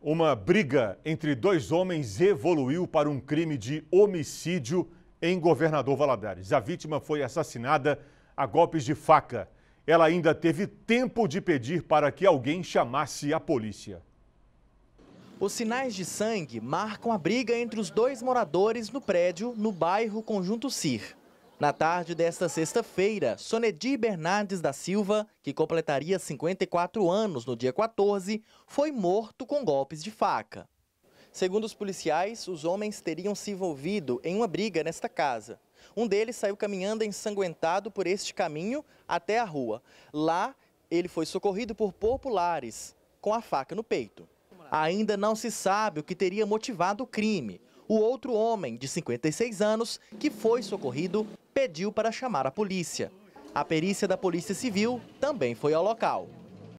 Uma briga entre dois homens evoluiu para um crime de homicídio em Governador Valadares. A vítima foi assassinada a golpes de faca. Ela ainda teve tempo de pedir para que alguém chamasse a polícia. Os sinais de sangue marcam a briga entre os dois moradores no prédio no bairro Conjunto Cir. Na tarde desta sexta-feira, Sonedi Bernardes da Silva, que completaria 54 anos no dia 14, foi morto com golpes de faca. Segundo os policiais, os homens teriam se envolvido em uma briga nesta casa. Um deles saiu caminhando ensanguentado por este caminho até a rua. Lá, ele foi socorrido por populares com a faca no peito. Ainda não se sabe o que teria motivado o crime. O outro homem, de 56 anos, que foi socorrido, pediu para chamar a polícia. A perícia da Polícia Civil também foi ao local.